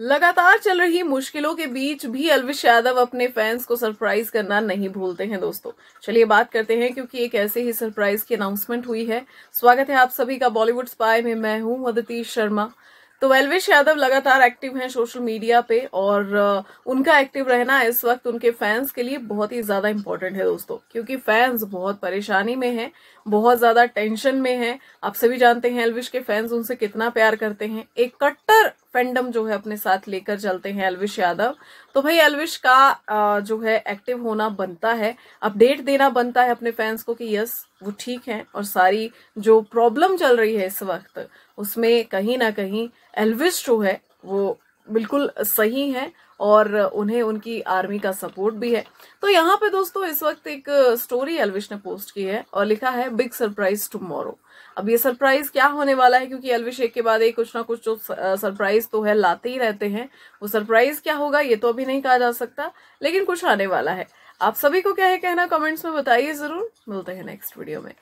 लगातार चल रही मुश्किलों के बीच भी अलविश यादव अपने फैंस को सरप्राइज करना नहीं भूलते हैं दोस्तों चलिए बात करते हैं क्योंकि एक ऐसे ही सरप्राइज की अनाउंसमेंट हुई है स्वागत है आप सभी का बॉलीवुड स्पाई में मैं हूं अदिति शर्मा तो अलविश यादव लगातार एक्टिव हैं सोशल मीडिया पे और उनका एक्टिव रहना इस वक्त उनके फैंस के लिए बहुत ही ज्यादा इम्पोर्टेंट है दोस्तों क्योंकि फैंस बहुत परेशानी में हैं बहुत ज्यादा टेंशन में हैं आप सभी जानते हैं अलविश के फैंस उनसे कितना प्यार करते हैं एक कट्टर फेंडम जो है अपने साथ लेकर चलते हैं अलविश यादव तो भाई अलविश का जो है एक्टिव होना बनता है अपडेट देना बनता है अपने फैंस को कि यस वो ठीक है और सारी जो प्रॉब्लम चल रही है इस वक्त उसमें कहीं ना कहीं एलविश जो है वो बिल्कुल सही है और उन्हें उनकी आर्मी का सपोर्ट भी है तो यहाँ पे दोस्तों इस वक्त एक स्टोरी एलविश ने पोस्ट की है और लिखा है बिग सरप्राइज टुमारो अब ये सरप्राइज क्या होने वाला है क्योंकि एलविश एक के बाद एक कुछ ना कुछ जो तो सरप्राइज तो है लाते ही रहते हैं वो सरप्राइज क्या होगा ये तो अभी नहीं कहा जा सकता लेकिन कुछ आने वाला है आप सभी को क्या है कहना कमेंट्स में बताइए जरूर मिलते हैं नेक्स्ट वीडियो में